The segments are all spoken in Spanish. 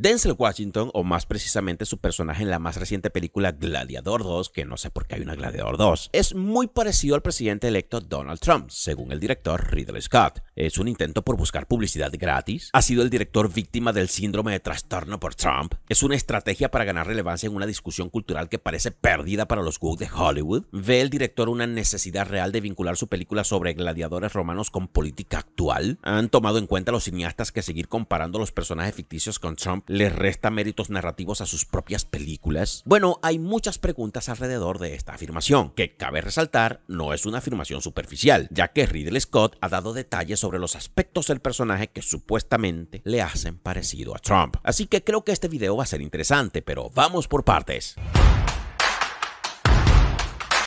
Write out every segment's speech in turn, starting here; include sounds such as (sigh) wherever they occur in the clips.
Denzel Washington, o más precisamente su personaje en la más reciente película Gladiador 2, que no sé por qué hay una Gladiador 2, es muy parecido al presidente electo Donald Trump, según el director Ridley Scott. Es un intento por buscar publicidad gratis, ha sido el director víctima del síndrome de trastorno por Trump, es una estrategia para ganar relevancia en una discusión cultural que parece perdida para los Google de Hollywood, ve el director una necesidad real de vincular su película sobre gladiadores romanos con política actual, han tomado en cuenta los cineastas que seguir comparando los personajes ficticios con Trump ¿Le resta méritos narrativos a sus propias películas? Bueno, hay muchas preguntas alrededor de esta afirmación, que cabe resaltar no es una afirmación superficial, ya que Ridley Scott ha dado detalles sobre los aspectos del personaje que supuestamente le hacen parecido a Trump. Así que creo que este video va a ser interesante, pero vamos por partes.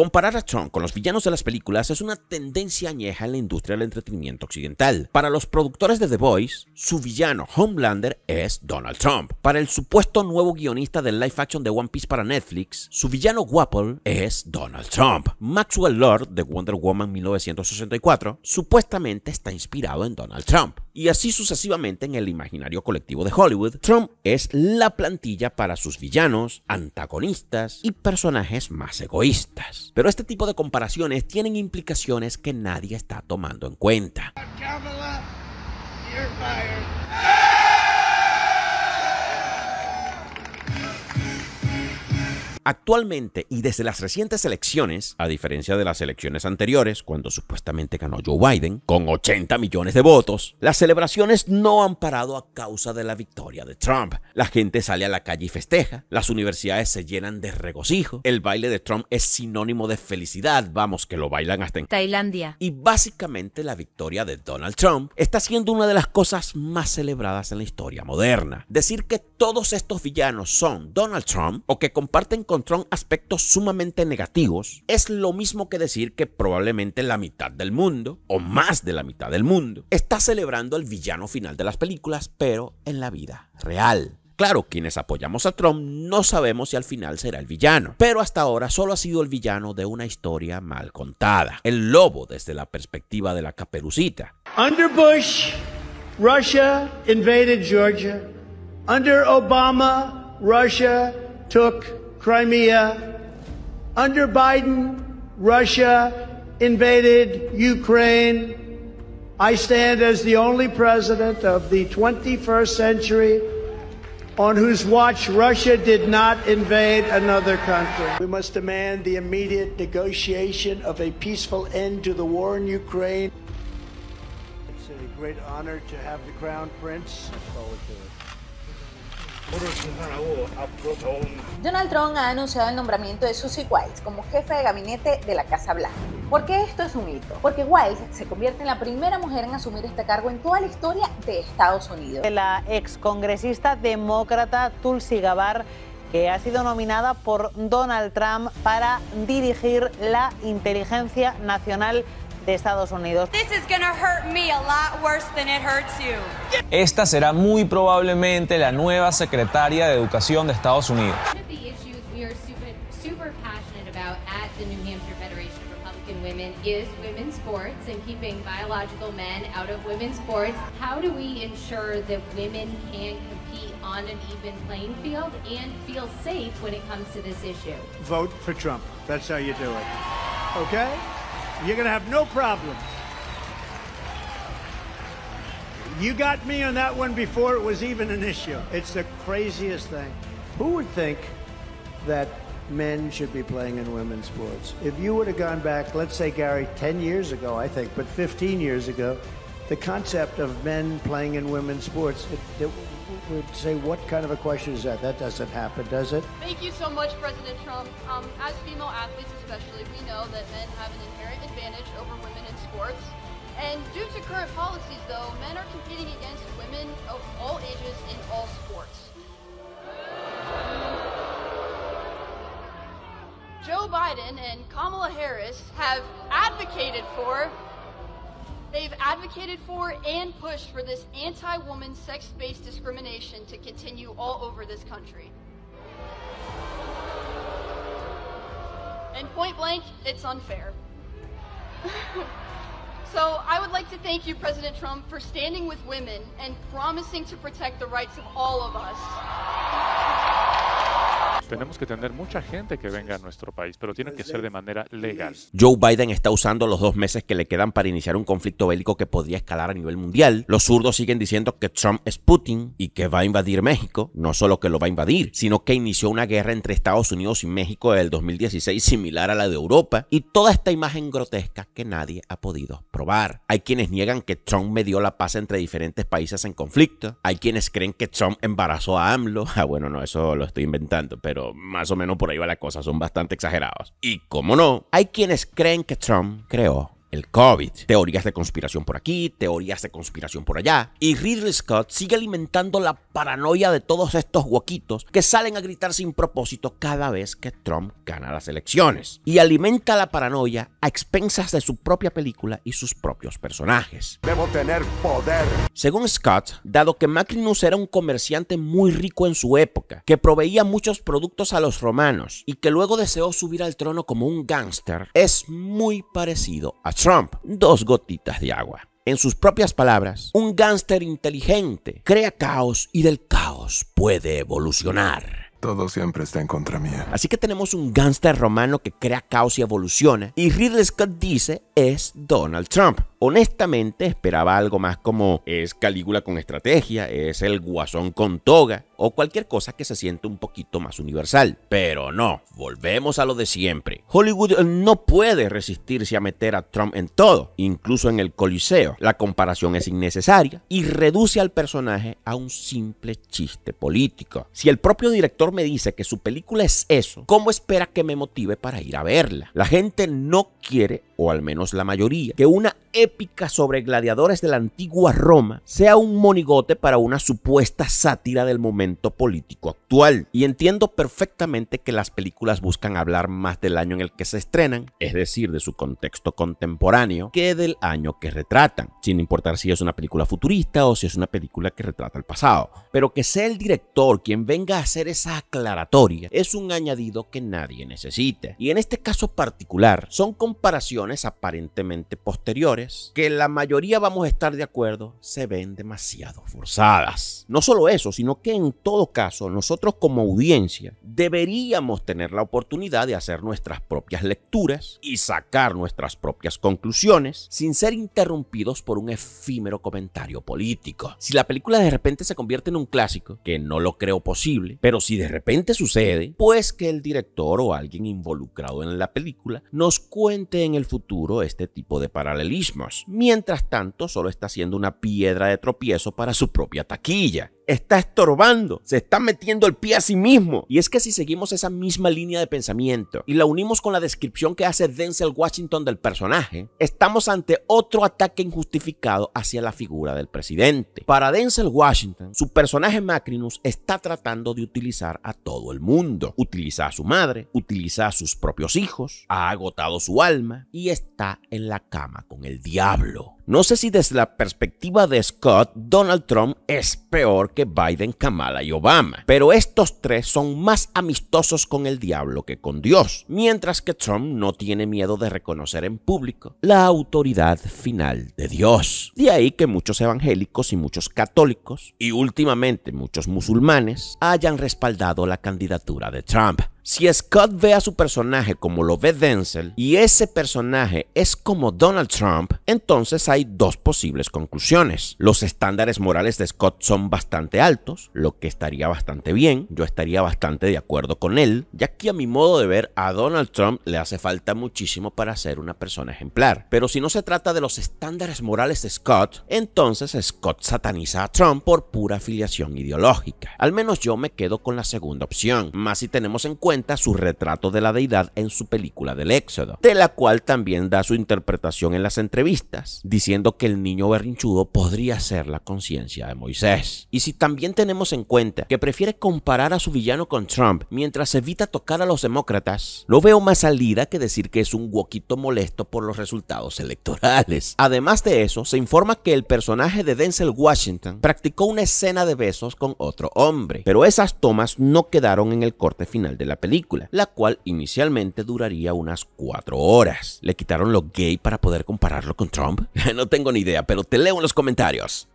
Comparar a Trump con los villanos de las películas es una tendencia añeja en la industria del entretenimiento occidental. Para los productores de The Voice, su villano Homelander es Donald Trump. Para el supuesto nuevo guionista del live action de One Piece para Netflix, su villano Wapple es Donald Trump. Maxwell Lord de Wonder Woman 1964 supuestamente está inspirado en Donald Trump y así sucesivamente en el imaginario colectivo de Hollywood, Trump es la plantilla para sus villanos, antagonistas y personajes más egoístas. Pero este tipo de comparaciones tienen implicaciones que nadie está tomando en cuenta. Actualmente y desde las recientes elecciones, a diferencia de las elecciones anteriores, cuando supuestamente ganó Joe Biden, con 80 millones de votos, las celebraciones no han parado a causa de la victoria de Trump. La gente sale a la calle y festeja, las universidades se llenan de regocijo, el baile de Trump es sinónimo de felicidad, vamos que lo bailan hasta en Tailandia. Y básicamente la victoria de Donald Trump está siendo una de las cosas más celebradas en la historia moderna. Decir que todos estos villanos son Donald Trump o que comparten encontró aspectos sumamente negativos, es lo mismo que decir que probablemente la mitad del mundo, o más de la mitad del mundo, está celebrando el villano final de las películas, pero en la vida real. Claro, quienes apoyamos a Trump no sabemos si al final será el villano, pero hasta ahora solo ha sido el villano de una historia mal contada, el lobo desde la perspectiva de la caperucita. Under Bush, Russia invaded Georgia. Under Obama, Russia took Crimea. Under Biden, Russia invaded Ukraine. I stand as the only president of the 21st century on whose watch Russia did not invade another country. We must demand the immediate negotiation of a peaceful end to the war in Ukraine. It's a great honor to have the Crown Prince. I look forward to it. Donald Trump ha anunciado el nombramiento de Susie Wiles como jefe de gabinete de la Casa Blanca. ¿Por qué esto es un hito? Porque Wiles se convierte en la primera mujer en asumir este cargo en toda la historia de Estados Unidos. La excongresista demócrata Tulsi Gabbard que ha sido nominada por Donald Trump para dirigir la inteligencia nacional de Estados Unidos. Esta será muy probablemente la nueva secretaria de Educación de Estados Unidos. Uno de los temas sobre los que estamos muy apasionados en la Federación Republicana de New Hampshire es el deporte de mujeres y mantener a hombres biológicos fuera del deporte de mujeres. ¿Cómo aseguramos que las mujeres puedan competir en un campo de juego y se sientan seguras cuando se trata de este tema? ¡Vote por Trump! Es como que hazlo, ¿de You're going to have no problem. You got me on that one before it was even an issue. It's the craziest thing. Who would think that men should be playing in women's sports? If you would have gone back, let's say, Gary, 10 years ago, I think, but 15 years ago, the concept of men playing in women's sports, it, it, would say, what kind of a question is that? That doesn't happen, does it? Thank you so much, President Trump. Um, as female athletes, especially, we know that men have an inherent advantage over women in sports. And due to current policies, though, men are competing against women of all ages in all sports. Joe Biden and Kamala Harris have advocated for They've advocated for and pushed for this anti-woman sex-based discrimination to continue all over this country. And point blank, it's unfair. (laughs) so I would like to thank you, President Trump, for standing with women and promising to protect the rights of all of us. Tenemos que tener mucha gente que venga a nuestro país, pero tiene que ser de manera legal. Joe Biden está usando los dos meses que le quedan para iniciar un conflicto bélico que podría escalar a nivel mundial. Los zurdos siguen diciendo que Trump es Putin y que va a invadir México. No solo que lo va a invadir, sino que inició una guerra entre Estados Unidos y México en del 2016 similar a la de Europa. Y toda esta imagen grotesca que nadie ha podido probar. Hay quienes niegan que Trump medió la paz entre diferentes países en conflicto. Hay quienes creen que Trump embarazó a AMLO. (laughs) Ah, bueno, no, eso lo estoy inventando, pero más o menos por ahí va la cosa, son bastante exagerados. Y como no, hay quienes creen que Trump creó el COVID. Teorías de conspiración por aquí, teorías de conspiración por allá. Y Ridley Scott sigue alimentando la paranoia de todos estos huequitos que salen a gritar sin propósito cada vez que Trump gana las elecciones. Y alimenta la paranoia a expensas de su propia película y sus propios personajes. Debo tener poder. Según Scott, dado que Macrinus era un comerciante muy rico en su época, que proveía muchos productos a los romanos y que luego deseó subir al trono como un gángster, es muy parecido a Trump, dos gotitas de agua. En sus propias palabras, un gángster inteligente crea caos y del caos puede evolucionar. Todo siempre está en contra mía. Así que tenemos un gángster romano que crea caos y evoluciona. Y Ridley Scott dice es Donald Trump. Honestamente esperaba algo más como es Calígula con estrategia, es el guasón con toga o cualquier cosa que se siente un poquito más universal. Pero no, volvemos a lo de siempre. Hollywood no puede resistirse a meter a Trump en todo, incluso en el Coliseo. La comparación es innecesaria y reduce al personaje a un simple chiste político. Si el propio director me dice que su película es eso, ¿cómo espera que me motive para ir a verla? La gente no quiere o al menos la mayoría, que una épica sobre gladiadores de la antigua Roma sea un monigote para una supuesta sátira del momento político actual. Y entiendo perfectamente que las películas buscan hablar más del año en el que se estrenan, es decir, de su contexto contemporáneo, que del año que retratan, sin importar si es una película futurista o si es una película que retrata el pasado. Pero que sea el director quien venga a hacer esa aclaratoria es un añadido que nadie necesita. Y en este caso particular, son comparaciones aparentemente posteriores, que la mayoría vamos a estar de acuerdo, se ven demasiado forzadas. No solo eso, sino que en todo caso nosotros como audiencia deberíamos tener la oportunidad de hacer nuestras propias lecturas y sacar nuestras propias conclusiones sin ser interrumpidos por un efímero comentario político. Si la película de repente se convierte en un clásico, que no lo creo posible, pero si de repente sucede, pues que el director o alguien involucrado en la película nos cuente en el futuro este tipo de paralelismos. Mientras tanto, solo está siendo una piedra de tropiezo para su propia taquilla está estorbando, se está metiendo el pie a sí mismo. Y es que si seguimos esa misma línea de pensamiento y la unimos con la descripción que hace Denzel Washington del personaje, estamos ante otro ataque injustificado hacia la figura del presidente. Para Denzel Washington, su personaje Macrinus está tratando de utilizar a todo el mundo. Utiliza a su madre, utiliza a sus propios hijos, ha agotado su alma y está en la cama con el diablo. No sé si desde la perspectiva de Scott, Donald Trump es peor que Biden, Kamala y Obama, pero estos tres son más amistosos con el diablo que con Dios, mientras que Trump no tiene miedo de reconocer en público la autoridad final de Dios. De ahí que muchos evangélicos y muchos católicos, y últimamente muchos musulmanes, hayan respaldado la candidatura de Trump. Si Scott ve a su personaje como lo ve Denzel y ese personaje es como Donald Trump, entonces hay dos posibles conclusiones. Los estándares morales de Scott son bastante altos, lo que estaría bastante bien, yo estaría bastante de acuerdo con él, ya que a mi modo de ver a Donald Trump le hace falta muchísimo para ser una persona ejemplar. Pero si no se trata de los estándares morales de Scott, entonces Scott sataniza a Trump por pura afiliación ideológica. Al menos yo me quedo con la segunda opción, más si tenemos en su retrato de la deidad en su película del Éxodo, de la cual también da su interpretación en las entrevistas, diciendo que el niño berrinchudo podría ser la conciencia de Moisés. Y si también tenemos en cuenta que prefiere comparar a su villano con Trump mientras evita tocar a los demócratas, lo veo más salida que decir que es un huequito molesto por los resultados electorales. Además de eso, se informa que el personaje de Denzel Washington practicó una escena de besos con otro hombre, pero esas tomas no quedaron en el corte final de la película, la cual inicialmente duraría unas 4 horas. ¿Le quitaron lo gay para poder compararlo con Trump? (laughs) no tengo ni idea, pero te leo en los comentarios.